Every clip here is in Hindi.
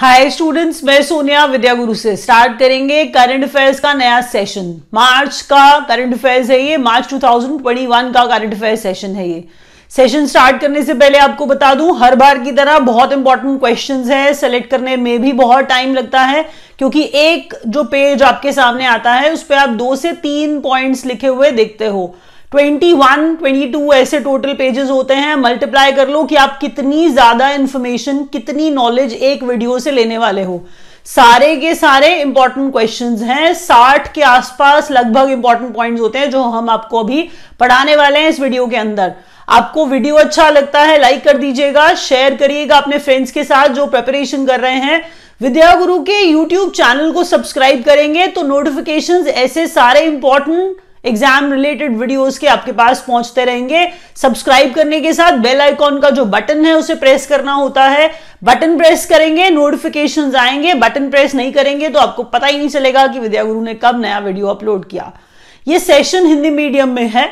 हाय स्टूडेंट्स मैं सोनिया विद्यागुरु से स्टार्ट करेंगे करंट अफेयर्स का नया सेशन मार्च का करंट अफेयर्स है ये मार्च 2021 का करंट अफेयर सेशन है ये सेशन स्टार्ट करने से पहले आपको बता दूं हर बार की तरह बहुत इंपॉर्टेंट क्वेश्चंस है सेलेक्ट करने में भी बहुत टाइम लगता है क्योंकि एक जो पेज आपके सामने आता है उस पर आप दो से तीन पॉइंट्स लिखे हुए देखते हो 21, 22 ऐसे टोटल पेजेस होते हैं मल्टीप्लाई कर लो कि आप कितनी ज्यादा इंफॉर्मेशन कितनी नॉलेज एक वीडियो से लेने वाले हो सारे के सारे इंपॉर्टेंट क्वेश्चंस हैं 60 के आसपास लगभग इंपॉर्टेंट पॉइंट्स होते हैं जो हम आपको अभी पढ़ाने वाले हैं इस वीडियो के अंदर आपको वीडियो अच्छा लगता है लाइक कर दीजिएगा शेयर करिएगा अपने फ्रेंड्स के साथ जो प्रेपरेशन कर रहे हैं विद्या गुरु के यूट्यूब चैनल को सब्सक्राइब करेंगे तो नोटिफिकेशन ऐसे सारे इंपॉर्टेंट एग्जाम रिलेटेड वीडियोस के आपके पास पहुंचते रहेंगे सब्सक्राइब करने के साथ बेल आइकॉन का जो बटन है उसे प्रेस करना होता है बटन प्रेस करेंगे नोटिफिकेशन आएंगे बटन प्रेस नहीं करेंगे तो आपको पता ही नहीं चलेगा कि विद्या गुरु ने कब नया वीडियो अपलोड किया ये सेशन हिंदी मीडियम में है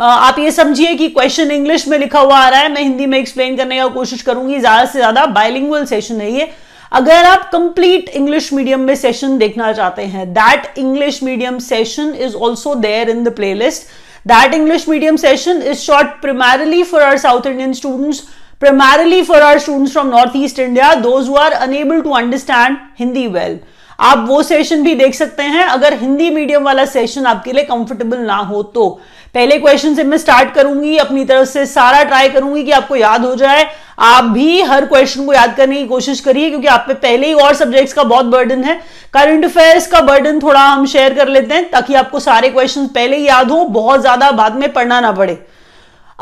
आप ये समझिए कि क्वेश्चन इंग्लिश में लिखा हुआ आ रहा है मैं हिंदी में एक्सप्लेन करने का कोशिश करूंगी ज्यादा से ज्यादा बाइलिंगुअल सेशन है ये अगर आप कंप्लीट इंग्लिश मीडियम में सेशन देखना चाहते हैं that English medium session is also there in the playlist that English medium session is short for our South Indian students students, primarily for our students from east India, those who are unable to understand Hindi well. आप वो सेशन भी देख सकते हैं अगर हिंदी मीडियम वाला सेशन आपके लिए कंफर्टेबल ना हो तो पहले क्वेश्चन से मैं स्टार्ट करूंगी अपनी तरफ से सारा ट्राई करूंगी कि आपको याद हो जाए आप भी हर क्वेश्चन को याद करने की कोशिश करिए क्योंकि आप पे पहले ही और सब्जेक्ट्स का बहुत बर्डन है करंट अफेयर्स का बर्डन थोड़ा हम शेयर कर लेते हैं ताकि आपको सारे क्वेश्चन पहले ही याद हो बहुत ज्यादा बाद में पढ़ना ना पड़े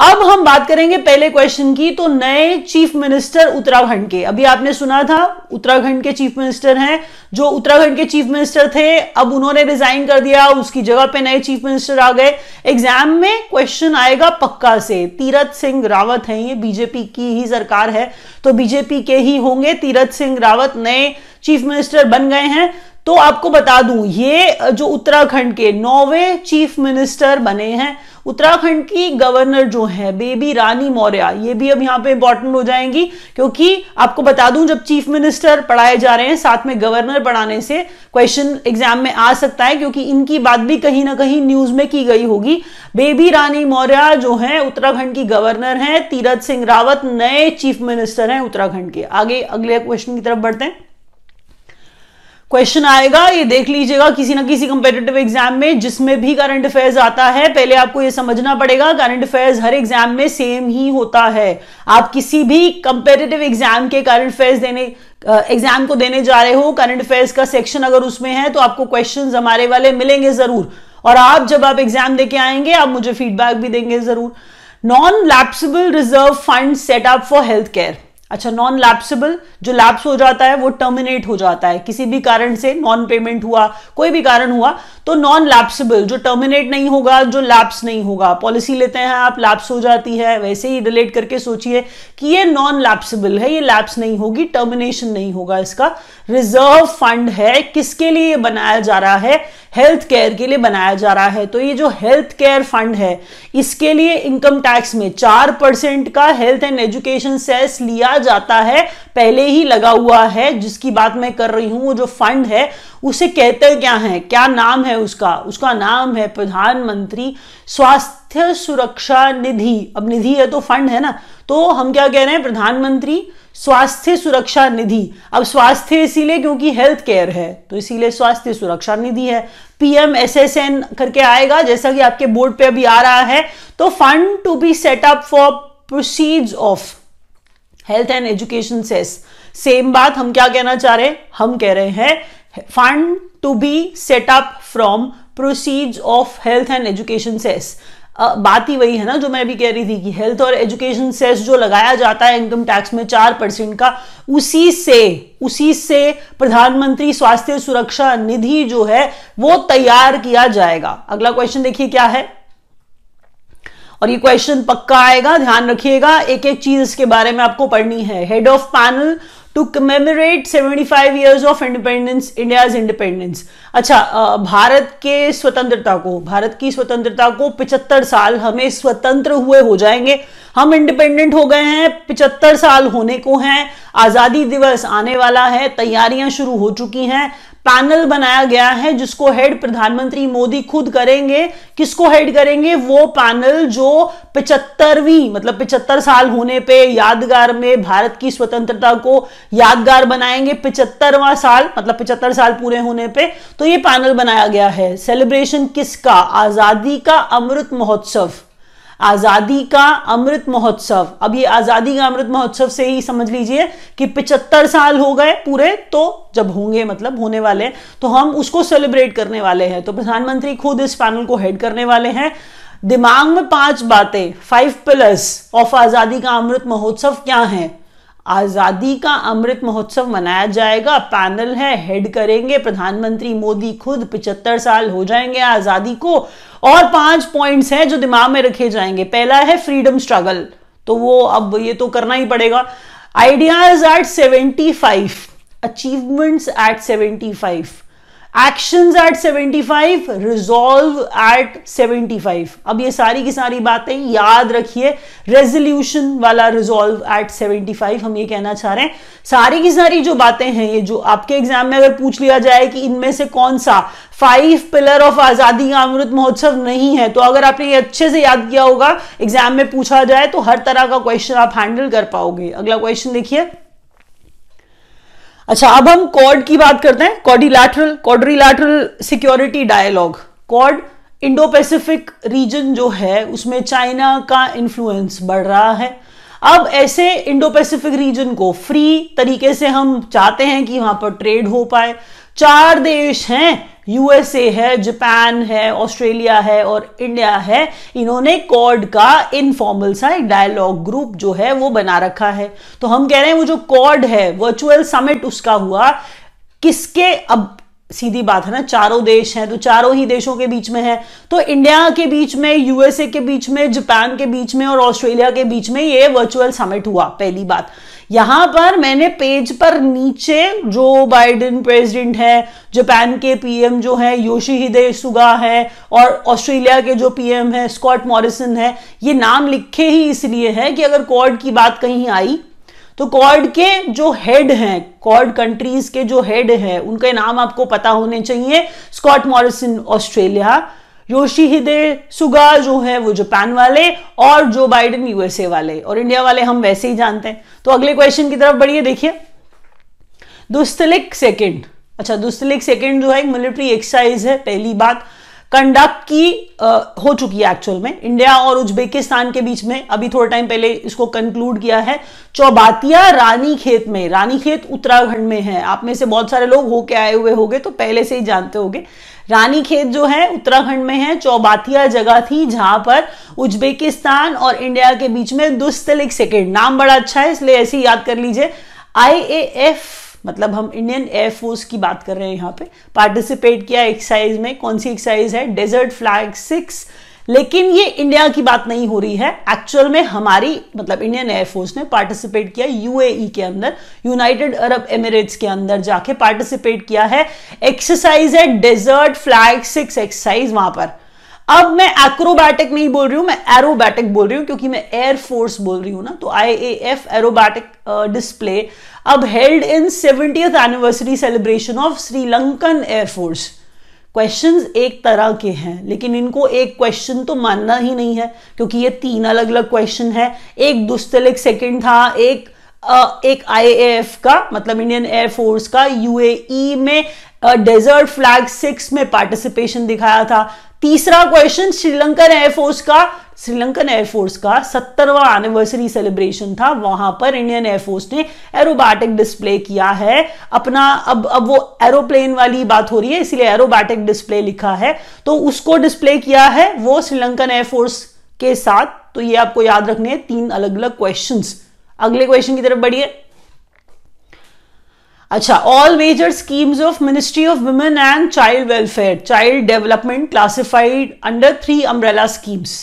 अब हम बात करेंगे पहले क्वेश्चन की तो नए चीफ मिनिस्टर उत्तराखंड के अभी आपने सुना था उत्तराखंड के चीफ मिनिस्टर हैं जो उत्तराखंड के चीफ मिनिस्टर थे अब उन्होंने रिजाइन कर दिया उसकी जगह पे नए चीफ मिनिस्टर आ गए एग्जाम में क्वेश्चन आएगा पक्का से तीरथ सिंह रावत हैं ये बीजेपी की ही सरकार है तो बीजेपी के ही होंगे तीरथ सिंह रावत नए चीफ मिनिस्टर बन गए हैं तो आपको बता दूं ये जो उत्तराखंड के नौवे चीफ मिनिस्टर बने हैं उत्तराखंड की गवर्नर जो है बेबी रानी मौर्य ये भी अब यहाँ पे इंपॉर्टेंट हो जाएंगी क्योंकि आपको बता दूं जब चीफ मिनिस्टर पढ़ाए जा रहे हैं साथ में गवर्नर पढ़ाने से क्वेश्चन एग्जाम में आ सकता है क्योंकि इनकी बात भी कहीं ना कहीं न्यूज में की गई होगी बेबी रानी मौर्य जो है उत्तराखंड की गवर्नर है तीरथ सिंह रावत नए चीफ मिनिस्टर हैं उत्तराखंड के आगे अगले क्वेश्चन की तरफ बढ़ते हैं क्वेश्चन आएगा ये देख लीजिएगा किसी ना किसी कंपेटेटिव एग्जाम में जिसमें भी करंट अफेयर्स आता है पहले आपको ये समझना पड़ेगा करंट अफेयर्स हर एग्जाम में सेम ही होता है आप किसी भी कंपेटेटिव एग्जाम के करंट अफेयर्स देने एग्जाम को देने जा रहे हो करंट अफेयर्स का सेक्शन अगर उसमें है तो आपको क्वेश्चन हमारे वाले मिलेंगे जरूर और आप जब आप एग्जाम देके आएंगे आप मुझे फीडबैक भी देंगे जरूर non lapsable reserve fund setup for health care अच्छा नॉन लैप्सेबल जो लैप्स हो जाता है वो टर्मिनेट हो जाता है किसी भी कारण से नॉन पेमेंट हुआ कोई भी कारण हुआ तो नॉन लैप्सेबल जो टर्मिनेट नहीं होगा जो लैप्स नहीं होगा पॉलिसी लेते हैं आप लैप्स हो जाती है वैसे ही रिलेट करके सोचिए कि ये नॉन लैप्सेबल है ये लैप्स नहीं होगी टर्मिनेशन नहीं होगा इसका रिजर्व फंड है किसके लिए बनाया जा रहा है हेल्थ केयर के लिए बनाया जा रहा है तो ये जो हेल्थ केयर फंड है इसके लिए इनकम टैक्स में चार परसेंट का हेल्थ एंड एजुकेशन सेस लिया जाता है पहले ही लगा हुआ है जिसकी बात मैं कर रही हूं वो जो फंड है उसे कहते क्या है क्या नाम है उसका उसका नाम है प्रधानमंत्री स्वास्थ्य सुरक्षा निधि अब निधि है तो फंड है ना तो हम क्या कह रहे हैं प्रधानमंत्री स्वास्थ्य सुरक्षा निधि अब स्वास्थ्य इसीलिए क्योंकि हेल्थ केयर है तो इसीलिए स्वास्थ्य सुरक्षा निधि है पीएम एसएसएन करके आएगा जैसा कि आपके बोर्ड पे अभी आ रहा है तो fund to be setup for proceeds of health and education cess same बात हम क्या कहना चाह रहे हैं हम कह रहे हैं fund to be setup from proceeds of health and education cess बात ही वही है ना जो मैं अभी कह रही थी कि हेल्थ और एजुकेशन सेस जो लगाया जाता है इनकम टैक्स में चार परसेंट का उसी से उसी से प्रधानमंत्री स्वास्थ्य सुरक्षा निधि जो है वो तैयार किया जाएगा अगला क्वेश्चन देखिए क्या है और ये क्वेश्चन पक्का आएगा ध्यान रखिएगा एक एक चीज इसके बारे में आपको पढ़नी है head of panel to commemorate 75 years of independence India's independence अच्छा भारत के स्वतंत्रता को भारत की स्वतंत्रता को 75 साल हमें स्वतंत्र हुए हो जाएंगे हम इंडिपेंडेंट हो गए हैं 75 साल होने को हैं आज़ादी दिवस आने वाला है तैयारियां शुरू हो चुकी हैं पैनल बनाया गया है जिसको हेड प्रधानमंत्री मोदी खुद करेंगे किसको हेड करेंगे वो पैनल जो पिचहत्तरवीं मतलब पिचहत्तर साल होने पे यादगार में भारत की स्वतंत्रता को यादगार बनाएंगे पिचहत्तरवा साल मतलब पिचहत्तर साल पूरे होने पे तो ये पैनल बनाया गया है सेलिब्रेशन किसका आजादी का अमृत महोत्सव आज़ादी का अमृत महोत्सव अब ये आज़ादी का अमृत महोत्सव से ही समझ लीजिए कि पिचहत्तर साल हो गए पूरे तो जब होंगे मतलब होने वाले तो हम उसको सेलिब्रेट करने वाले हैं तो प्रधानमंत्री खुद इस पैनल को हेड करने वाले हैं दिमाग में पांच बातें फाइव पिलर्स ऑफ आज़ादी का अमृत महोत्सव क्या है आज़ादी का अमृत महोत्सव मनाया जाएगा पैनल है हेड करेंगे प्रधानमंत्री मोदी खुद पिचहत्तर साल हो जाएंगे आज़ादी को और पांच पॉइंट्स हैं जो दिमाग में रखे जाएंगे पहला है फ्रीडम स्ट्रगल तो वो अब ये तो करना ही पड़ेगा ideas at 75 achievements at 75 actions at 75 resolve at 75 अब ये सारी की सारी बातें याद रखिए रेजोल्यूशन वाला रिजॉल्व एट 75 हम ये कहना चाह रहे हैं सारी की सारी जो बातें हैं ये जो आपके एग्जाम में अगर पूछ लिया जाए कि इनमें से कौन सा फाइव पिलर ऑफ आजादी का अमृत महोत्सव नहीं है तो अगर आपने ये अच्छे से याद किया होगा एग्जाम में पूछा जाए तो हर तरह का क्वेश्चन आप हैंडल कर पाओगे अगला क्वेश्चन देखिए अच्छा अब हम कॉर्ड की बात करते हैं quadrilateral quadrilateral security dialogue Quad Indo Pacific region जो है उसमें चाइना का इन्फ्लुएंस बढ़ रहा है अब ऐसे इंडो पैसिफिक रीजन को फ्री तरीके से हम चाहते हैं कि वहां पर ट्रेड हो पाए चार देश हैं यूएसए है जापान है ऑस्ट्रेलिया है और इंडिया है इन्होंने कॉर्ड का इनफॉर्मल सा एक डायलॉग ग्रुप जो है वो बना रखा है तो हम कह रहे हैं वो जो कॉर्ड है वर्चुअल समिट उसका हुआ किसके अब सीधी बात है ना चारों देश हैं तो चारों ही देशों के बीच में है तो इंडिया के बीच में यूएसए के बीच में जापान के बीच में और ऑस्ट्रेलिया के बीच में ये वर्चुअल समिट हुआ पहली बात यहां पर मैंने पेज पर नीचे जो बाइडेन प्रेसिडेंट है जापान के पीएम जो है योशी हिदे सुगा है और ऑस्ट्रेलिया के जो पीएम है स्कॉट मॉरिसन है ये नाम लिखे ही इसलिए है कि अगर कॉर्ड की बात कहीं आई तो कॉर्ड के जो हेड हैं कॉर्ड कंट्रीज के जो हेड हैं उनके नाम आपको पता होने चाहिए Scott Morrison Australia Yoshihide Suga जो है वो जापान वाले और जो बाइडन यूएसए वाले और इंडिया वाले हम वैसे ही जानते हैं तो अगले क्वेश्चन की तरफ बढ़िए देखिए दुस्तलिक सेकेंड अच्छा दुस्तलिक सेकेंड जो है एक मिलिट्री एक्सरसाइज है पहली बात कंडक्ट की आ, हो चुकी है एक्चुअल में इंडिया और उज्बेकिस्तान के बीच में अभी थोड़ा टाइम पहले इसको कंक्लूड किया है चौबातिया रानी खेत में रानी खेत उत्तराखंड में है आप में से बहुत सारे लोग होके आए हुए होंगे तो पहले से ही जानते होंगे रानीखेत जो है उत्तराखंड में है चौबातिया जगह थी जहां पर उज्बेकिस्तान और इंडिया के बीच में दुस्तलिक सेकेंड नाम बड़ा अच्छा है इसलिए ऐसे ही याद कर लीजिए आईएएफ मतलब हम इंडियन एयरफोर्स की बात कर रहे हैं यहाँ पे पार्टिसिपेट किया एक्सरसाइज में कौन सी एक्सरसाइज है डेजर्ट फ्लैग सिक्स लेकिन ये इंडिया की बात नहीं हो रही है एक्चुअल में हमारी मतलब इंडियन एयरफोर्स ने पार्टिसिपेट किया यूएई e के अंदर यूनाइटेड अरब एमिरेट्स के अंदर जाके पार्टिसिपेट किया है एक्सरसाइज है डेजर्ट फ्लैग सिक्स एक्सरसाइज वहां पर अब मैं एक्रोबैटिक नहीं बोल रही हूं मैं एरोबैटिक बोल रही हूं क्योंकि मैं एयरफोर्स बोल रही हूं ना तो I A F aerobatic display अब held in seventy anniversary celebration of Sri Lankan air force questions एक तरह के हैं लेकिन इनको एक क्वेश्चन तो मानना ही नहीं है क्योंकि ये तीन अलग अलग क्वेश्चन है एक दुस्तलिक सेकंड था एक आ, एक आईएएफ का मतलब इंडियन एयरफोर्स का यूएई e में डेजर्ट फ्लैग सिक्स में पार्टिसिपेशन दिखाया था तीसरा क्वेश्चन श्रीलंकन एयरफोर्स का श्रीलंकन एयरफोर्स का सत्तरवा एनिवर्सरी सेलिब्रेशन था वहां पर इंडियन एयरफोर्स ने एरोबैटिक डिस्प्ले किया है अपना अब अब वो एरोप्लेन वाली बात हो रही है इसीलिए एरोबैटिक डिस्प्ले लिखा है तो उसको डिस्प्ले किया है वो श्रीलंकन एयरफोर्स के साथ तो ये आपको याद रखने हैं तीन अलग अलग क्वेश्चंस अगले क्वेश्चन की तरफ बढ़िए अच्छा all major schemes of ministry of women and child welfare child development classified under three umbrella schemes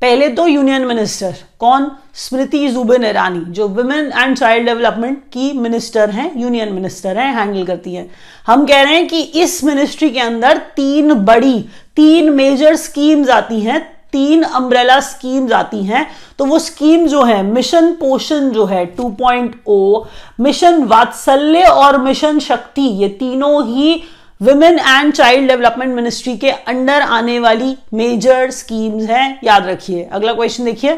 पहले तो यूनियन मिनिस्टर कौन स्मृति जुबिन ईरानी जो वुमेन एंड चाइल्ड डेवलपमेंट की मिनिस्टर हैं यूनियन मिनिस्टर हैं हैंडल करती हैं हम कह रहे हैं कि इस मिनिस्ट्री के अंदर तीन बड़ी तीन मेजर स्कीम्स आती हैं तीन अम्ब्रेला स्कीम्स आती हैं तो वो स्कीम जो है मिशन पोषण जो है 2.0 मिशन वात्सल्य और मिशन शक्ति ये तीनों ही women and child development ministry के अंडर आने वाली मेजर स्कीम्स हैं याद रखिए अगला क्वेश्चन देखिए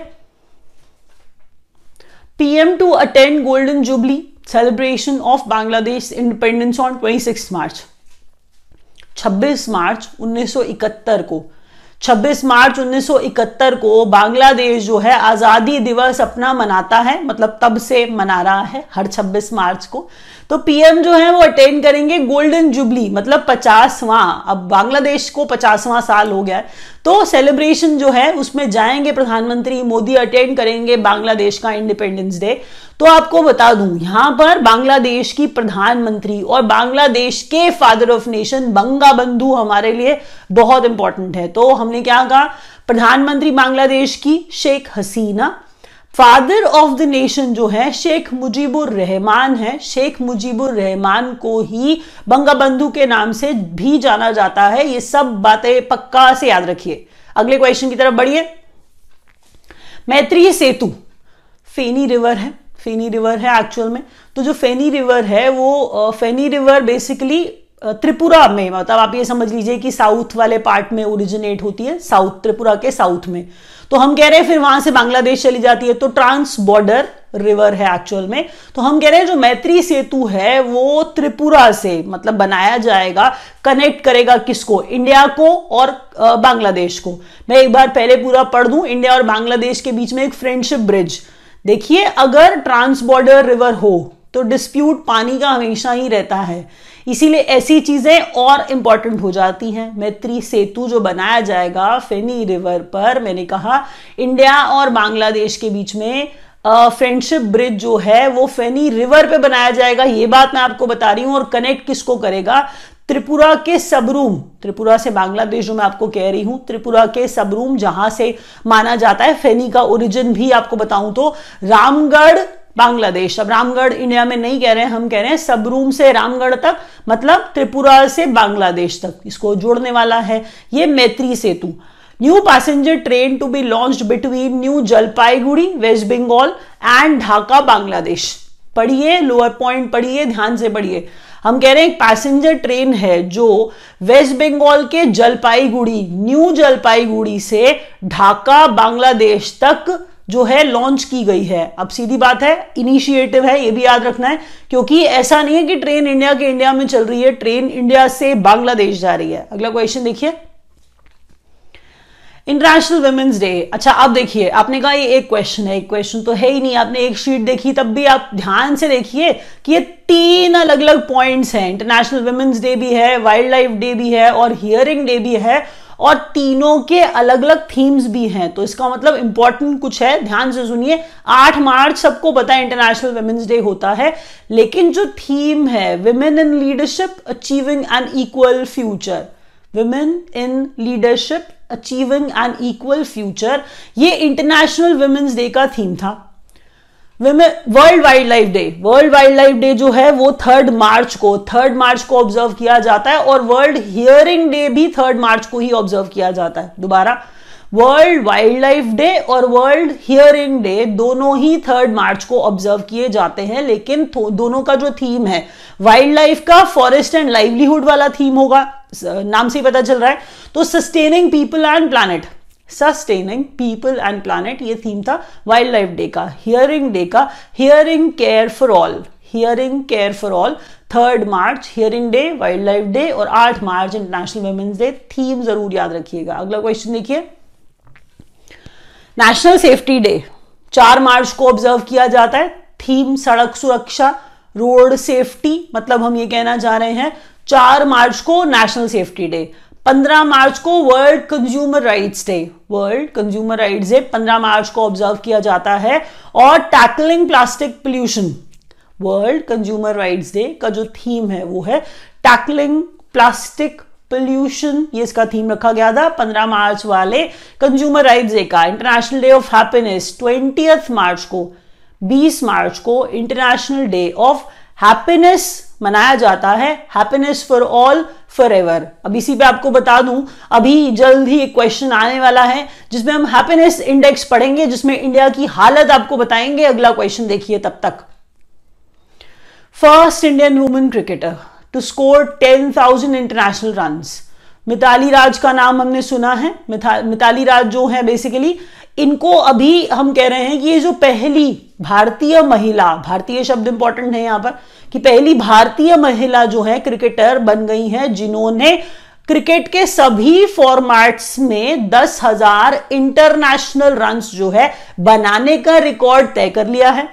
PM to attend golden jubilee celebration of Bangladesh independence on 26 March 26 March 1971 को 26 मार्च 1971 को बांग्लादेश जो है आज़ादी दिवस अपना मनाता है मतलब तब से मना रहा है हर 26 मार्च को तो पीएम जो है वो अटेंड करेंगे गोल्डन जुबली मतलब पचासवां अब बांग्लादेश को पचासवां साल हो गया है तो सेलिब्रेशन जो है उसमें जाएंगे प्रधानमंत्री मोदी अटेंड करेंगे बांग्लादेश का इंडिपेंडेंस डे तो आपको बता दूं यहां पर बांग्लादेश की प्रधानमंत्री और बांग्लादेश के फादर ऑफ नेशन बंगा बंधु हमारे लिए बहुत इंपॉर्टेंट है तो हमने क्या कहा प्रधानमंत्री बांग्लादेश की Sheikh Hasina father of the nation जो है शेख मुजीबुर रहमान है शेख मुजीबुर रहमान को ही बंगाबंधु के नाम से भी जाना जाता है ये सब बातें पक्का से याद रखिए अगले क्वेश्चन की तरफ बढ़िए मैत्री सेतु फेनी रिवर है फेनी रिवर है एक्चुअल में तो जो फेनी रिवर है वो फेनी रिवर बेसिकली त्रिपुरा में मतलब आप ये समझ लीजिए कि साउथ वाले पार्ट में ओरिजिनेट होती है साउथ त्रिपुरा के साउथ में तो हम कह रहे हैं फिर वहां से बांग्लादेश चली जाती है तो ट्रांस बॉर्डर रिवर है एक्चुअल में तो हम कह रहे हैं जो मैत्री सेतु है वो त्रिपुरा से मतलब बनाया जाएगा कनेक्ट करेगा किसको इंडिया को और बांग्लादेश को मैं एक बार पहले पूरा पढ़ दूं इंडिया और बांग्लादेश के बीच में एक फ्रेंडशिप ब्रिज देखिए अगर ट्रांसबॉर्डर रिवर हो तो डिस्प्यूट पानी का हमेशा ही रहता है इसीलिए ऐसी चीजें और इंपॉर्टेंट हो जाती हैं मैत्री सेतु जो बनाया जाएगा फेनी रिवर पर मैंने कहा इंडिया और बांग्लादेश के बीच में फ्रेंडशिप uh, ब्रिज जो है वो फेनी रिवर पे बनाया जाएगा ये बात मैं आपको बता रही हूं और कनेक्ट किसको करेगा त्रिपुरा के सबरूम त्रिपुरा से बांग्लादेश जो मैं आपको कह रही हूं त्रिपुरा के सबरूम जहां से माना जाता है फेनी का ओरिजिन भी आपको बताऊं तो रामगढ़ बांग्लादेश अब रामगढ़ इंडिया में नहीं कह रहे हैं हम कह रहे हैं सबरूम से रामगढ़ तक मतलब त्रिपुरा से बांग्लादेश तक इसको जोड़ने वाला है ये Maitri Setu new passenger train to be launch between New Jalpaiguri West Bengal and Dhaka Bangladesh पढ़िए लोअर पॉइंट पढ़िए ध्यान से पढ़िए हम कह रहे हैं एक पैसेंजर ट्रेन है जो वेस्ट बंगाल के जलपाईगुड़ी न्यू जलपाईगुड़ी से ढाका बांग्लादेश तक जो है लॉन्च की गई है अब सीधी बात है इनिशिएटिव है ये भी याद रखना है क्योंकि ऐसा नहीं है कि ट्रेन इंडिया के इंडिया में चल रही है ट्रेन इंडिया से बांग्लादेश जा रही है अगला क्वेश्चन देखिए इंटरनेशनल वेमेंस डे अच्छा आप देखिए आपने कहा ये एक क्वेश्चन है एक क्वेश्चन तो है ही नहीं आपने एक शीट देखी तब भी आप ध्यान से देखिए कि ये तीन अलग अलग पॉइंट्स हैं इंटरनेशनल वेमेंस डे भी है वाइल्ड लाइफ डे भी है और हियरिंग डे भी है और तीनों के अलग अलग थीम्स भी हैं तो इसका मतलब इंपॉर्टेंट कुछ है ध्यान से सुनिए 8 मार्च सबको पता है इंटरनेशनल वेमेन्स डे होता है लेकिन जो थीम है women in leadership achieving an equal future women in leadership achieving an equal future ये इंटरनेशनल वुमेन्स डे का थीम था world wildlife day world wildlife day जो है वो थर्ड मार्च को थर्ड मार्च को ऑब्जर्व किया जाता है और वर्ल्ड हियरिंग डे भी थर्ड मार्च को ही ऑब्जर्व किया जाता है दोबारा वर्ल्ड वाइल्ड लाइफ डे और वर्ल्ड हियरिंग डे दोनों ही थर्ड मार्च को ऑब्जर्व किए जाते हैं लेकिन दोनों का जो थीम है वाइल्ड लाइफ का फॉरेस्ट एंड लाइवलीहुड वाला थीम होगा नाम से ही पता चल रहा है तो sustaining people and planet sustaining people and planet ये थीम था वाइल्ड लाइफ डे का हियरिंग डे का hearing care for all hearing care for all third March hearing day wildlife day और आठ March international women's day theme जरूर याद रखिएगा अगला क्वेश्चन देखिए नेशनल सेफ्टी डे चार मार्च को ऑब्जर्व किया जाता है थीम सड़क सुरक्षा रोड सेफ्टी मतलब हम ये कहना चाह रहे हैं चार मार्च को नेशनल सेफ्टी डे पंद्रह मार्च को world consumer rights day world consumer rights day पंद्रह मार्च को ऑब्जर्व किया जाता है और tackling plastic pollution world consumer rights day का जो थीम है वो है टैकलिंग प्लास्टिक पोल्यूशन ये इसका थीम रखा गया था 15 मार्च वाले कंज्यूमर राइट्स डे का international day of happiness twenty March को 20 मार्च को इंटरनेशनल डे ऑफ हैप्पीनेस मनाया जाता है happiness for all forever अब इसी पे आपको बता दूं अभी जल्द ही एक क्वेश्चन आने वाला है जिसमें हम हैप्पीनेस इंडेक्स पढ़ेंगे जिसमें इंडिया की हालत आपको बताएंगे अगला क्वेश्चन देखिए तब तक first Indian women cricketer to score ten thousand international run Mithali Raj का नाम हमने सुना है मिताली राज जो है बेसिकली इनको अभी हम कह रहे हैं कि ये जो पहली भारतीय महिला भारतीय शब्द इंपॉर्टेंट है यहां पर कि पहली भारतीय महिला जो है क्रिकेटर बन गई है जिन्होंने क्रिकेट के सभी फॉर्मेट्स में दस हजार इंटरनेशनल रन जो है बनाने का रिकॉर्ड तय कर लिया है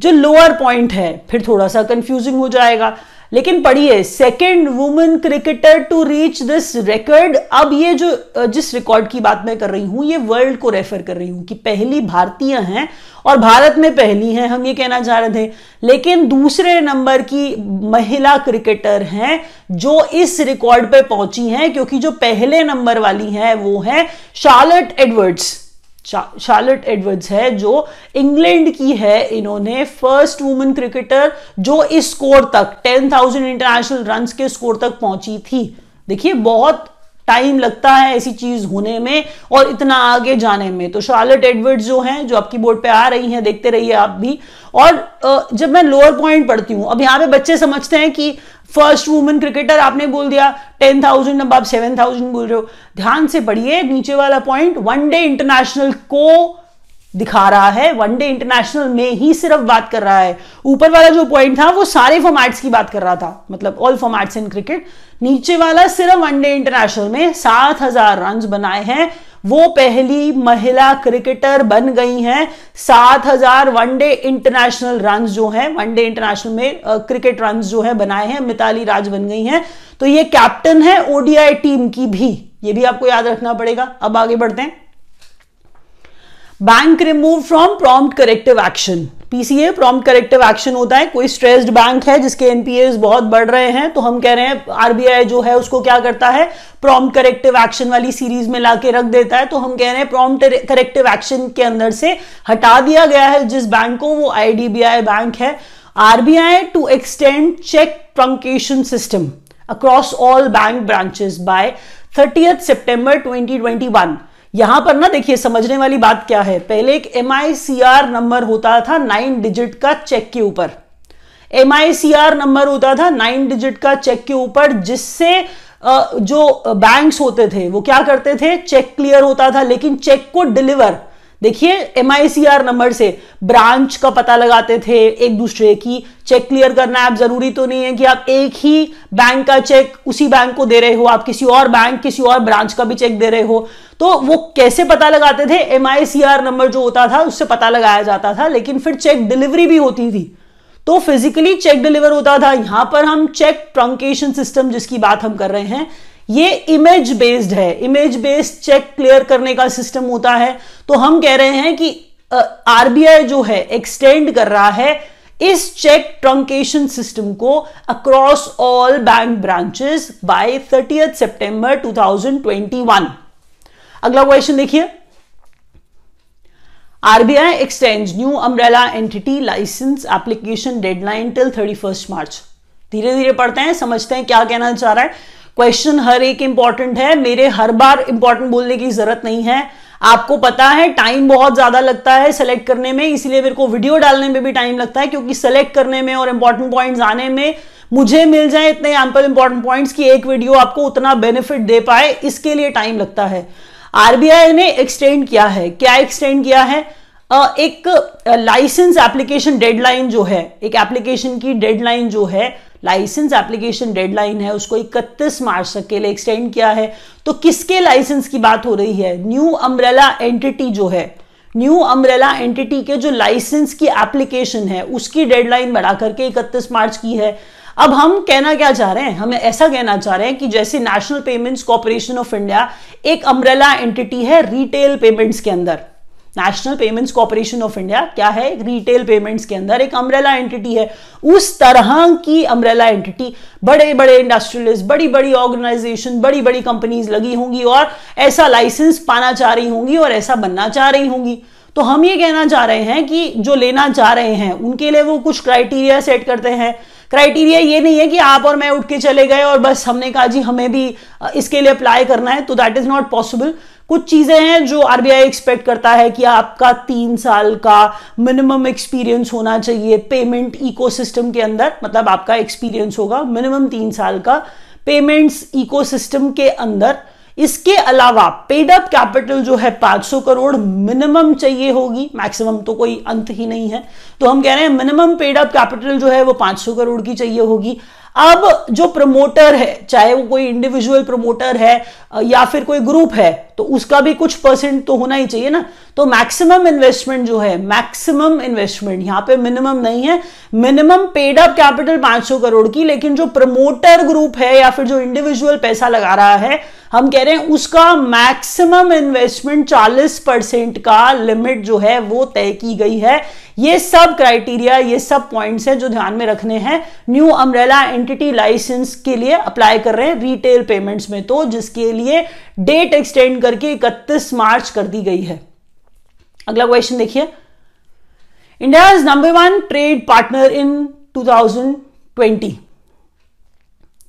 जो लोअर पॉइंट है फिर थोड़ा सा कंफ्यूजिंग हो जाएगा लेकिन पढ़िए second women cricketer to reach this record अब ये जो जिस रिकॉर्ड की बात मैं कर रही हूं ये वर्ल्ड को रेफर कर रही हूं कि पहली भारतीय हैं और भारत में पहली हैं हम ये कहना चाह रहे थे लेकिन दूसरे नंबर की महिला क्रिकेटर हैं जो इस रिकॉर्ड पे पहुंची हैं क्योंकि जो पहले नंबर वाली हैं वो है शार्लट एडवर्ड्स शार्लट एडवर्ड्स है जो इंग्लैंड की है इन्होंने फर्स्ट वुमेन क्रिकेटर जो इस स्कोर तक 10,000 इंटरनेशनल रन के स्कोर तक पहुंची थी देखिए बहुत टाइम लगता है ऐसी चीज होने में और इतना आगे जाने में तो शार्लट एडवर्ड जो हैं जो आपकी बोर्ड पे आ रही हैं देखते रहिए है आप भी और जब मैं लोअर पॉइंट पढ़ती हूँ अब यहाँ पे बच्चे समझते हैं कि फर्स्ट वुमेन क्रिकेटर आपने बोल दिया टेन थाउजेंड अब आप सेवन थाउजेंड बोल रहे हो ध्यान से पढ़िए नीचे वाला पॉइंट वनडे इंटरनेशनल को दिखा रहा है वनडे इंटरनेशनल में ही सिर्फ बात कर रहा है ऊपर वाला जो पॉइंट था वो सारे फॉर्मेट्स की बात कर रहा था मतलब ऑल फॉर्मेट्स इन क्रिकेट नीचे वाला सिर्फ वनडे इंटरनेशनल में सात हजार रन बनाए हैं वो पहली महिला क्रिकेटर बन गई हैं 7000 वनडे इंटरनेशनल रन जो हैं वनडे इंटरनेशनल में क्रिकेट रन जो है बनाए हैं मिताली राज बन गई हैं तो ये कैप्टन है ओडीआई टीम की भी ये भी आपको याद रखना पड़ेगा अब आगे बढ़ते हैं bank remove from prompt corrective action PCA prompt corrective action होता है कोई स्ट्रेस्ड बैंक है जिसके एनपीए बहुत बढ़ रहे हैं तो हम कह रहे हैं आरबीआई जो है उसको क्या करता है प्रॉम्प्ट करेक्टिव एक्शन वाली सीरीज में लाके रख देता है तो हम कह रहे हैं प्रॉम्प्ट करेक्टिव एक्शन के अंदर से हटा दिया गया है जिस बैंक को वो आईडीबीआई बैंक है RBI to extend cheque truncation system across all bank branches by twenty twenty one यहां पर ना देखिए समझने वाली बात क्या है पहले एक एम नंबर होता था नाइन डिजिट का चेक के ऊपर एम नंबर होता था नाइन डिजिट का चेक के ऊपर जिससे जो बैंक्स होते थे वो क्या करते थे चेक क्लियर होता था लेकिन चेक को डिलीवर देखिए एम नंबर से ब्रांच का पता लगाते थे एक दूसरे की चेक क्लियर करना आप जरूरी तो नहीं है कि आप एक ही बैंक का चेक उसी बैंक को दे रहे हो आप किसी और बैंक किसी और ब्रांच का भी चेक दे रहे हो तो वो कैसे पता लगाते थे एम नंबर जो होता था उससे पता लगाया जाता था लेकिन फिर चेक डिलीवरी भी होती थी तो फिजिकली चेक डिलीवर होता था यहां पर हम चेक ट्रंकेशन सिस्टम जिसकी बात हम कर रहे हैं ये इमेज बेस्ड है इमेज बेस्ड चेक क्लियर करने का सिस्टम होता है तो हम कह रहे हैं कि आरबीआई uh, जो है एक्सटेंड कर रहा है इस चेक ट्रंकेशन सिस्टम को across all bank branches by thirty सितंबर 2021 अगला क्वेश्चन देखिए RBI extend new umbrella entity licence application deadline till thirty first March धीरे धीरे पढ़ते हैं समझते हैं क्या कहना चाह रहा है क्वेश्चन हर एक इंपॉर्टेंट है मेरे हर बार इंपॉर्टेंट बोलने की जरूरत नहीं है आपको पता है टाइम बहुत ज्यादा लगता है सेलेक्ट करने में इसलिए मेरे को वीडियो डालने में भी टाइम लगता है क्योंकि सेलेक्ट करने में और इंपॉर्टेंट पॉइंट्स आने में मुझे मिल जाए इतने एम्पल इंपॉर्टेंट पॉइंट्स की एक वीडियो आपको उतना बेनिफिट दे पाए इसके लिए टाइम लगता है आरबीआई ने एक्सटेंड किया है क्या एक्सटेंड किया है एक लाइसेंस एप्लीकेशन डेडलाइन जो है एक एप्लीकेशन की डेडलाइन जो है लाइसेंस एप्लीकेशन डेडलाइन है उसको 31 मार्च तक के लिए एक्सटेंड किया है तो किसके लाइसेंस की बात हो रही है न्यू अम्ब्रेला एंटिटी जो है न्यू अम्ब्रेला एंटिटी के जो लाइसेंस की एप्लीकेशन है उसकी डेडलाइन बढ़ा करके 31 मार्च की है अब हम कहना क्या चाह रहे हैं हमें ऐसा कहना चाह रहे हैं कि जैसे national payments corporation of India एक अम्ब्रेला एंटिटी है रिटेल पेमेंट्स के अंदर national payments corporation of India क्या है रिटेल पेमेंट्स के अंदर एक अम्ब्रेला एंटिटी है उस तरह की अम्ब्रेला एंटिटी बड़े बड़े इंडस्ट्रियलिस्ट बड़ी बड़ी ऑर्गेनाइजेशन बड़ी बड़ी कंपनीज लगी होंगी और ऐसा लाइसेंस पाना चाह रही होंगी और ऐसा बनना चाह रही होंगी तो हम ये कहना चाह रहे हैं कि जो लेना चाह रहे हैं उनके लिए वो कुछ क्राइटेरिया सेट करते हैं क्राइटेरिया ये नहीं है कि आप और मैं उठ के चले गए और बस हमने कहा जी हमें भी इसके लिए अप्लाई करना है तो दैट इज नॉट पॉसिबल कुछ चीज़ें हैं जो आरबीआई एक्सपेक्ट करता है कि आपका तीन साल का मिनिमम एक्सपीरियंस होना चाहिए पेमेंट इकोसिस्टम के अंदर मतलब आपका एक्सपीरियंस होगा मिनिमम तीन साल का पेमेंट्स इकोसिस्टम के अंदर इसके अलावा पेड अप कैपिटल जो है 500 करोड़ मिनिमम चाहिए होगी मैक्सिमम तो कोई अंत ही नहीं है तो हम कह रहे हैं मिनिमम पेड अप कैपिटल जो है वो 500 करोड़ की चाहिए होगी अब जो प्रमोटर है चाहे वो कोई इंडिविजुअल प्रमोटर है या फिर कोई ग्रुप है तो उसका भी कुछ परसेंट तो होना ही चाहिए ना तो मैक्सिमम इन्वेस्टमेंट जो है मैक्सिमम इन्वेस्टमेंट यहां पे मिनिमम नहीं है minimum paid up capital 500 crore की लेकिन जो प्रमोटर ग्रुप है या फिर जो इंडिविजुअल पैसा लगा रहा है हम कह रहे हैं उसका मैक्सिमम इन्वेस्टमेंट 40 परसेंट का लिमिट जो है वो तय की गई है ये सब क्राइटेरिया ये सब पॉइंट्स हैं जो ध्यान में रखने हैं न्यू अम्ब्रेला एंटिटी लाइसेंस के लिए अप्लाई कर रहे हैं रिटेल पेमेंट्स में तो जिसके लिए डेट एक्सटेंड करके इकतीस मार्च कर दी गई है अगला क्वेश्चन देखिए India is number one trade partner in 2020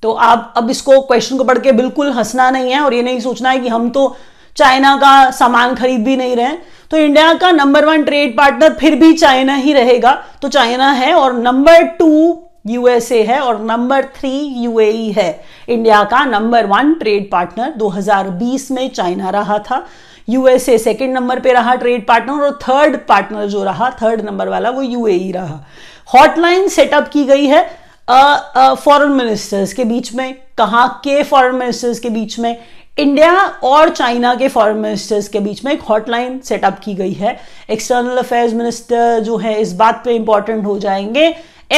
तो आप अब इसको क्वेश्चन को पढ़ के बिल्कुल हंसना नहीं है और ये नहीं सोचना है कि हम तो चाइना का सामान खरीद भी नहीं रहे तो इंडिया का नंबर वन ट्रेड पार्टनर फिर भी चाइना ही रहेगा तो चाइना है और नंबर टू यूएसए है और नंबर थ्री यूएई है इंडिया का नंबर वन ट्रेड पार्टनर 2020 में चाइना रहा था यूएसए सेकेंड नंबर पे रहा ट्रेड पार्टनर और थर्ड पार्टनर जो रहा थर्ड नंबर वाला वो यूएई e रहा हॉटलाइन सेटअप की गई है फॉरेन मिनिस्टर्स के बीच में कहा के फॉरेन मिनिस्टर्स के बीच में इंडिया और चाइना के फॉरेन मिनिस्टर्स के बीच में एक हॉटलाइन सेटअप की गई है एक्सटर्नल अफेयर्स मिनिस्टर जो है इस बात पे इंपॉर्टेंट हो जाएंगे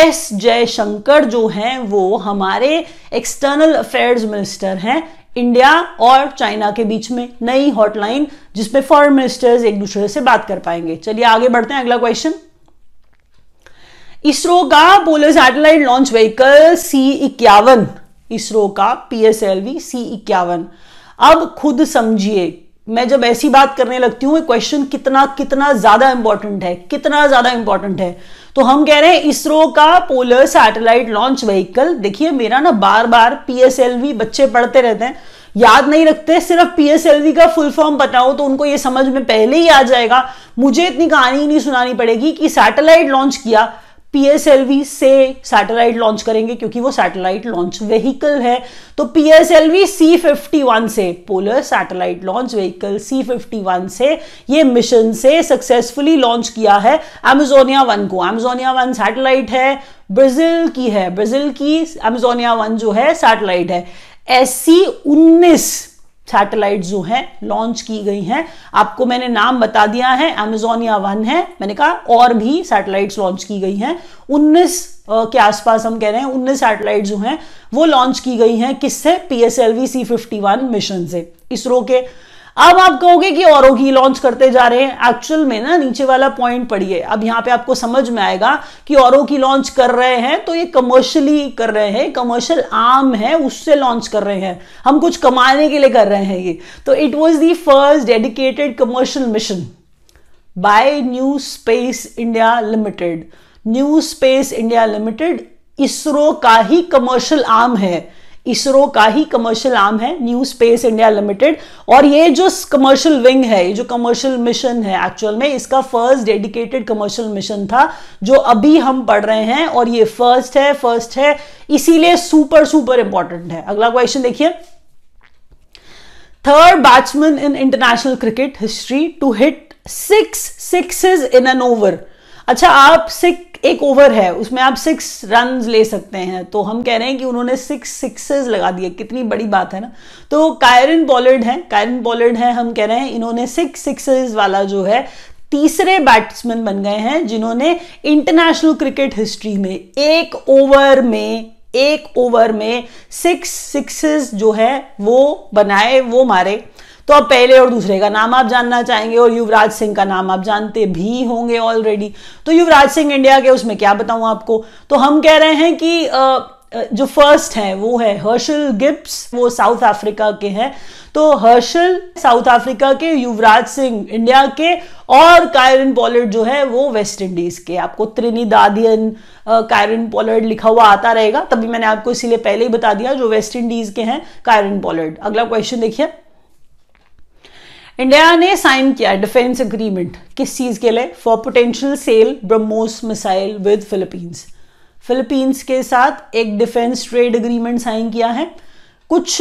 एस जयशंकर जो हैं वो हमारे एक्सटर्नल अफेयर्स मिनिस्टर हैं इंडिया और चाइना के बीच में नई हॉटलाइन जिसमें फॉरेन मिनिस्टर्स एक दूसरे से बात कर पाएंगे चलिए आगे बढ़ते हैं अगला क्वेश्चन इसरो का polar satellite launch vehicle C इक्यावन इसरो का पीएसएलवी सी इक्यावन अब खुद समझिए मैं जब ऐसी बात करने लगती हूं क्वेश्चन कितना कितना ज्यादा इंपॉर्टेंट है कितना ज्यादा इंपॉर्टेंट है तो हम कह रहे हैं इसरो का पोलर सैटेलाइट लॉन्च व्हीकल देखिए मेरा ना बार बार पीएसएलवी बच्चे पढ़ते रहते हैं याद नहीं रखते सिर्फ पीएसएलवी का फुल फॉर्म बताओ तो उनको ये समझ में पहले ही आ जाएगा मुझे इतनी कहानी नहीं सुनानी पड़ेगी कि सैटेलाइट लॉन्च किया पीएसएलवी से सैटेलाइट लॉन्च करेंगे क्योंकि वो सैटेलाइट लॉन्च व्हीकल है तो पीएसएलवी सी फिफ्टी वन से polar satellite launch vehicle C fifty one से ये मिशन से सक्सेसफुली लॉन्च किया है एमेजोनिया वन को एमेजोनिया वन सैटेलाइट है ब्राजील की है ब्राजील की एमेजोनिया वन जो है सैटेलाइट है एस सी उन्नीस सैटेलाइट जो हैं लॉन्च की गई हैं आपको मैंने नाम बता दिया है अमेजोन या वन है मैंने कहा और भी सैटेलाइट्स लॉन्च की गई हैं 19 के आसपास हम कह रहे हैं 19 सैटेलाइट जो हैं वो लॉन्च की गई हैं किससे P S L V C fifty one mission से इसरो के अब आप कहोगे कि और ही लॉन्च करते जा रहे हैं एक्चुअल में ना नीचे वाला पॉइंट पढ़िए अब यहां पे आपको समझ में आएगा कि और की लॉन्च कर रहे हैं तो ये कमर्शियली कर रहे हैं कमर्शियल आर्म है उससे लॉन्च कर रहे हैं हम कुछ कमाने के लिए कर रहे हैं ये तो it was the first dedicated commercial mission by new space India limited new space India limited ISRO का ही कमर्शियल आर्म है इसरो का ही कमर्शियल आर्म है न्यू स्पेस इंडिया लिमिटेड और ये जो कमर्शियल विंग है ये जो कमर्शियल मिशन है एक्चुअल में इसका फर्स्ट डेडिकेटेड कमर्शियल मिशन था जो अभी हम पढ़ रहे हैं और ये फर्स्ट है फर्स्ट है इसीलिए सुपर सुपर इंपॉर्टेंट है अगला क्वेश्चन देखिए third batsman in international cricket history to hit six six in an over अच्छा आप सिक्स एक ओवर है उसमें आप सिक्स रन ले सकते हैं तो हम कह रहे हैं कि उन्होंने सिक्स सिक्सेस लगा दिए कितनी बड़ी बात है ना तो कायरन बॉलर्ड है कायरन बॉलर्ड है हम कह रहे हैं इन्होंने सिक्स सिक्सेस वाला जो है तीसरे बैट्समैन बन गए हैं जिन्होंने इंटरनेशनल क्रिकेट हिस्ट्री में एक ओवर में एक ओवर में सिक्स सिक्सेस जो है वो बनाए वो मारे तो अब पहले और दूसरे का नाम आप जानना चाहेंगे और युवराज सिंह का नाम आप जानते भी होंगे ऑलरेडी तो युवराज सिंह इंडिया के उसमें क्या बताऊं आपको तो हम कह रहे हैं कि जो फर्स्ट है वो है हर्षल गिप्स वो साउथ अफ्रीका के हैं तो हर्षल साउथ अफ्रीका के युवराज सिंह इंडिया के और कायरन पॉलर्ड जो है वो वेस्ट इंडीज के आपको त्रिनिदादियन कायरन पॉलर्ड लिखा हुआ आता रहेगा तभी मैंने आपको इसीलिए पहले ही बता दिया जो वेस्ट इंडीज के हैं कायरन पॉलर्ड अगला क्वेश्चन देखिए इंडिया ने साइन किया डिफेंस एग्रीमेंट किस चीज के लिए for potential sale BrahMos missile with Philippines Philippines के साथ एक डिफेंस ट्रेड एग्रीमेंट साइन किया है कुछ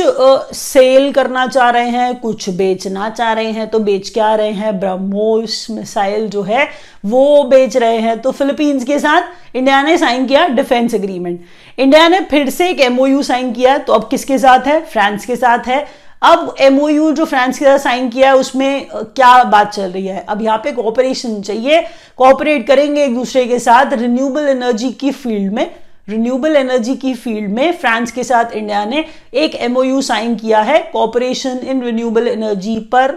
सेल करना चाह रहे हैं कुछ बेचना चाह रहे हैं तो बेच के आ रहे हैं ब्रह्मोस मिसाइल जो है वो बेच रहे हैं तो फिलीपींस के साथ इंडिया ने साइन किया डिफेंस एग्रीमेंट इंडिया ने फिर से एक एमओयू साइन किया तो अब किसके साथ है फ्रांस के साथ है अब यू जो फ्रांस के साथ साइन किया है उसमें क्या बात चल रही है अब यहाँ पे कोऑपरेशन चाहिए कोऑपरेट करेंगे एक दूसरे के साथ रिन्यूएबल एनर्जी की फील्ड में रिन्यूएबल एनर्जी की फील्ड में फ्रांस के साथ इंडिया ने एक एमओयू साइन किया है कॉपरेशन इन रिन्यूएबल एनर्जी पर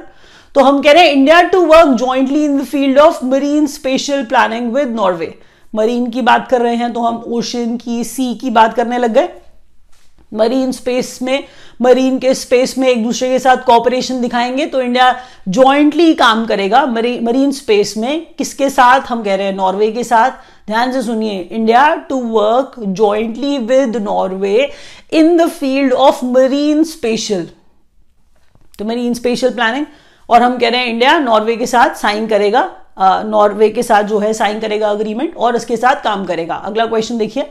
तो हम कह रहे हैं India to work jointly in the field of marine special planning with Norway marine की बात कर रहे हैं तो हम ओशन की सी की बात करने लग गए मरीन स्पेस में मरीन के स्पेस में एक दूसरे के साथ कॉपरेशन दिखाएंगे तो इंडिया जॉइंटली काम करेगा मरी, मरीन स्पेस में किसके साथ हम कह रहे हैं नॉर्वे के साथ ध्यान से सुनिए India to work jointly with Norway in the field of marine special तो मरीन स्पेशल प्लानिंग और हम कह रहे हैं इंडिया नॉर्वे के साथ साइन करेगा नॉर्वे के साथ जो है साइन करेगा अग्रीमेंट और इसके साथ काम करेगा अगला क्वेश्चन देखिए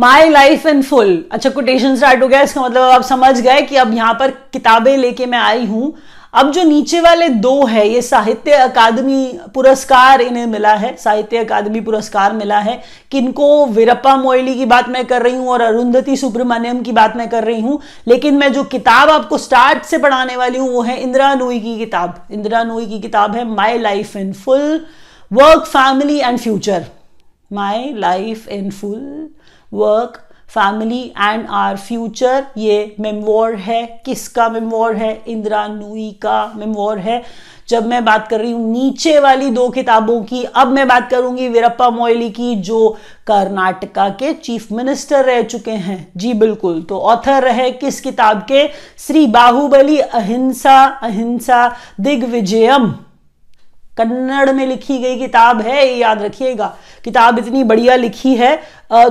माई लाइफ इन फुल अच्छा कोटेशन स्टार्ट हो गया इसका मतलब आप समझ गए कि अब यहाँ पर किताबें लेके मैं आई हूं अब जो नीचे वाले दो है ये साहित्य अकादमी पुरस्कार इन्हें मिला है साहित्य अकादमी पुरस्कार मिला है किनको वीरप्पा मोइली की बात मैं कर रही हूँ और अरुंधति सुब्रमण्यम की बात मैं कर रही हूँ लेकिन मैं जो किताब आपको स्टार्ट से पढ़ाने वाली हूँ वो है इंदिरा नोई की किताब इंदिरा नोई की किताब है my life in full work family and future my life in full work family and our future ये मेमोर है किसका मेमोर है इंदिरा नूई का मेमोर है जब मैं बात कर रही हूँ नीचे वाली दो किताबों की अब मैं बात करूंगी वीरप्पा मोयली की जो कर्नाटका के चीफ मिनिस्टर रह चुके हैं जी बिल्कुल तो ऑथर रहे किस किताब के श्री बाहुबली अहिंसा अहिंसा दिग्विजयम कन्नड़ में लिखी गई किताब है ये याद रखिएगा किताब इतनी बढ़िया लिखी है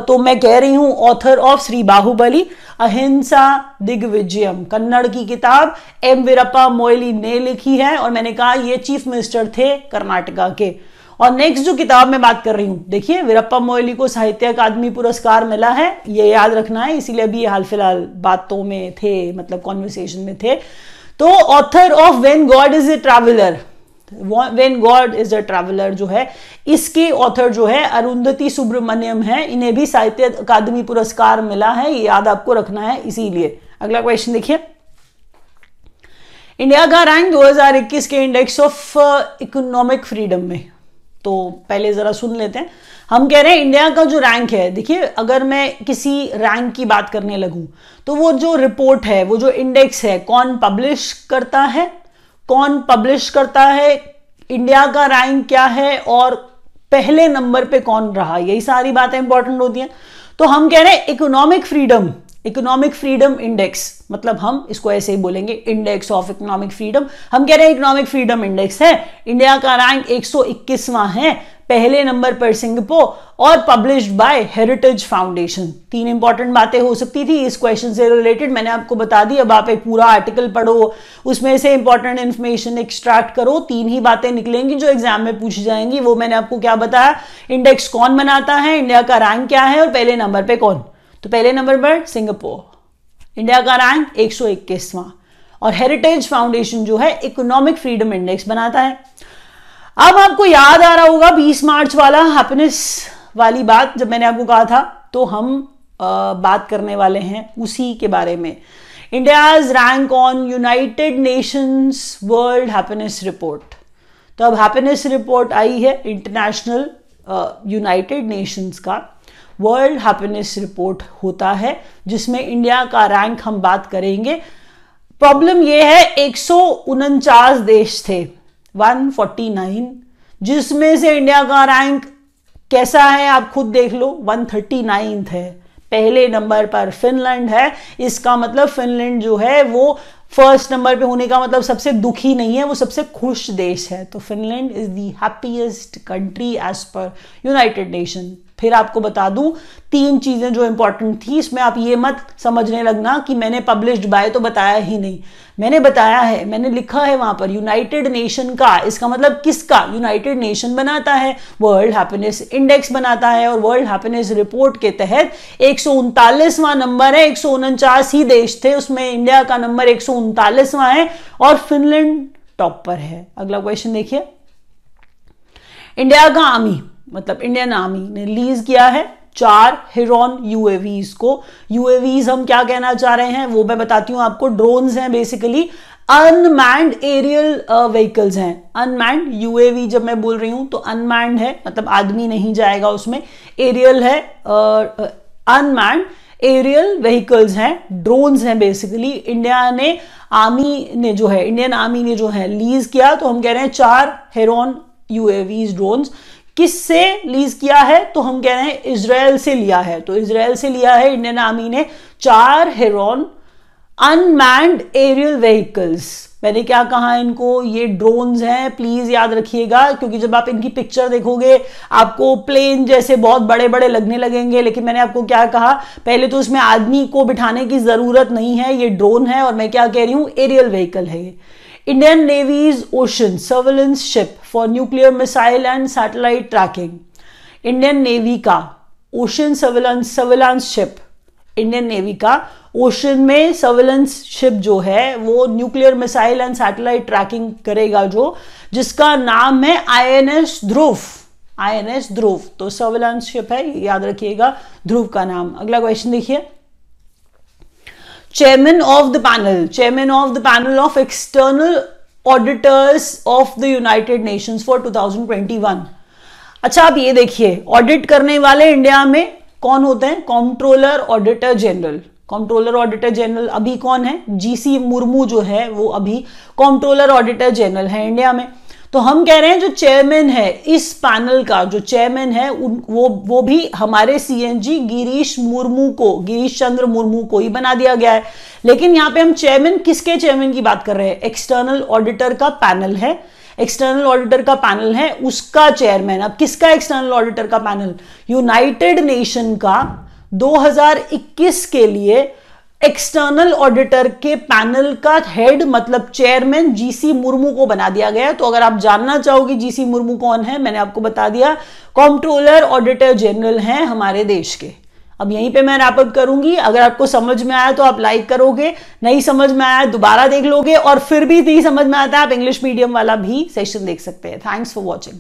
तो मैं कह रही हूँ ऑथर ऑफ श्री बाहुबली अहिंसा दिग्विजयम कन्नड़ की किताब एम वीरप्पा मोयली ने लिखी है और मैंने कहा ये चीफ मिनिस्टर थे कर्नाटका के और नेक्स्ट जो किताब में बात कर रही हूँ देखिए वीरप्पा मोयली को साहित्य अकादमी पुरस्कार मिला है ये याद रखना है इसीलिए अभी हाल फिलहाल बातों में थे मतलब कॉन्वर्सेशन में थे तो author of when God is a traveller when God is a traveller जो है इसके ऑथर जो है अरुंधति सुब्रमण्यम है इन्हें भी साहित्य अकादमी पुरस्कार मिला है ये याद आपको रखना है इसीलिए अगला क्वेश्चन देखिए इंडिया का रैंक 2021 के इंडेक्स ऑफ इकोनॉमिक फ्रीडम में तो पहले ज़रा सुन लेते हैं हम कह रहे हैं इंडिया का जो रैंक है देखिए अगर मैं किसी रैंक की बात करने लगूं तो वो जो रिपोर्ट है वो जो इंडेक्स है कौन पब्लिश करता है कौन पब्लिश करता है इंडिया का रैंक क्या है और पहले नंबर पे कौन रहा यही सारी बातें इंपॉर्टेंट होती हैं तो हम कह रहे हैं economic freedom economic freedom index मतलब हम इसको ऐसे ही बोलेंगे इंडेक्स ऑफ इकोनॉमिक फ्रीडम हम कह रहे हैं इकोनॉमिक फ्रीडम इंडेक्स है इंडिया का रैंक 121वां है पहले नंबर पर सिंगापुर और पब्लिश्ड बाय हेरिटेज फाउंडेशन तीन इंपॉर्टेंट बातें हो सकती थी इस क्वेश्चन से रिलेटेड मैंने आपको बता दी अब आप एक पूरा आर्टिकल पढ़ो उसमें से इंपॉर्टेंट इन्फॉर्मेशन एक्सट्रैक्ट करो तीन ही बातें निकलेंगी जो एग्जाम में पूछी जाएंगी वो मैंने आपको क्या बताया इंडेक्स कौन बनाता है इंडिया का रैंक क्या है और पहले नंबर पर कौन तो पहले नंबर पर सिंगापुर इंडिया का रैंक एक और हेरिटेज फाउंडेशन जो है इकोनॉमिक फ्रीडम इंडेक्स बनाता है अब आपको याद आ रहा होगा 20 मार्च वाला हैप्पीनेस वाली बात जब मैंने आपको कहा था तो हम आ, बात करने वाले हैं उसी के बारे में India's rank on United Nations world happiness report तो अब हैप्पीनेस रिपोर्ट आई है इंटरनेशनल यूनाइटेड नेशंस का वर्ल्ड हैप्पीनेस रिपोर्ट होता है जिसमें इंडिया का रैंक हम बात करेंगे प्रॉब्लम यह है एक देश थे 149 जिसमें से इंडिया का रैंक कैसा है आप खुद देख लो 139 है पहले नंबर पर फिनलैंड है इसका मतलब फिनलैंड जो है वो फर्स्ट नंबर पे होने का मतलब सबसे दुखी नहीं है वो सबसे खुश देश है तो Finland is the happiest country as per United Nation फिर आपको बता दूं तीन चीज़ें जो इंपॉर्टेंट थी इसमें आप ये मत समझने लगना कि मैंने पब्लिश्ड बाय तो बताया ही नहीं मैंने बताया है मैंने लिखा है वहां पर यूनाइटेड नेशन का इसका मतलब किसका यूनाइटेड नेशन बनाता है वर्ल्ड हैप्पीनेस इंडेक्स बनाता है और वर्ल्ड हैप्पीनेस रिपोर्ट के तहत एक नंबर है एक ही देश थे उसमें इंडिया का नंबर एक है और फिनलैंड टॉप पर है अगला क्वेश्चन देखिए इंडिया का आर्मी मतलब इंडियन आर्मी ने लीज किया है चार हिरोन यूएवीज को यूएवीज हम क्या कहना चाह रहे हैं वो मैं बताती हूं आपको ड्रोन्स हैं बेसिकली अनमैंड एरियल व्हीकल्स हैं अनमैंड यूएवी जब मैं बोल रही हूं तो अनमैंड है मतलब आदमी नहीं जाएगा उसमें एरियल है अनमैंड एरियल व्हीकल्स हैं ड्रोन्स हैं बेसिकली इंडिया ने आर्मी ने जो है इंडियन आर्मी ने जो है लीज किया तो हम कह रहे हैं चार हेरोन यूएवीज ड्रोन्स किससे लीज किया है तो हम कह रहे हैं इसराइल से लिया है तो इसराइल से लिया है इंडियन आर्मी ने चार हेरोन अनमैंड एरियल व्हीकल्स मैंने क्या कहा इनको ये ड्रोन्स हैं प्लीज याद रखिएगा क्योंकि जब आप इनकी पिक्चर देखोगे आपको प्लेन जैसे बहुत बड़े बड़े लगने लगेंगे लेकिन मैंने आपको क्या कहा पहले तो इसमें आदमी को बिठाने की जरूरत नहीं है ये ड्रोन है और मैं क्या कह रही हूं एरियल व्हीकल है ये Indian navy's ocean surveillance ship for nuclear missile and satellite tracking Indian navy का ocean surveillance surveillance ship Indian navy का ओशन में सर्वेलेंस शिप जो है वो nuclear missile and satellite tracking करेगा जो जिसका नाम है आईएनएस ध्रुव आईएनएस ध्रुव तो सर्वेलेंस शिप है याद रखिएगा ध्रुव का नाम अगला क्वेश्चन देखिए chairman of the panel, chairman of the panel of external auditors of the united nations for 2021 acha ab ye dekhiye audit karne wale india mein kon hote hain comptroller auditor general comptroller auditor general अभी कौन है जीसी मुर्मू जो है वो अभी कॉम्ट्रोलर ऑडिटर जनरल है इंडिया में तो हम कह रहे हैं जो चेयरमैन है इस पैनल का जो चेयरमैन है उन, वो वो भी हमारे सीएनजी गिरीश मुर्मू को गिरीश चंद्र मुर्मू को ही बना दिया गया है लेकिन यहाँ पे हम चेयरमैन किसके चेयरमैन की बात कर रहे हैं एक्सटर्नल ऑडिटर का पैनल है एक्सटर्नल ऑडिटर का पैनल है उसका चेयरमैन अब किसका एक्सटर्नल ऑडिटर का पैनल यूनाइटेड नेशन का 2021 के लिए एक्सटर्नल ऑडिटर के पैनल का हेड मतलब चेयरमैन जीसी मुर्मू को बना दिया गया तो अगर आप जानना चाहोगे जीसी मुर्मू कौन है मैंने आपको बता दिया कॉम्प्ट्रोलर ऑडिटर जनरल हैं हमारे देश के अब यहीं पे मैं रैपअप करूंगी अगर आपको समझ में आया तो आप लाइक करोगे नहीं समझ में आया दोबारा देख लोगे और फिर भी नहीं समझ में आता आप इंग्लिश मीडियम वाला भी सेशन देख सकते हैं थैंक्स फॉर वॉचिंग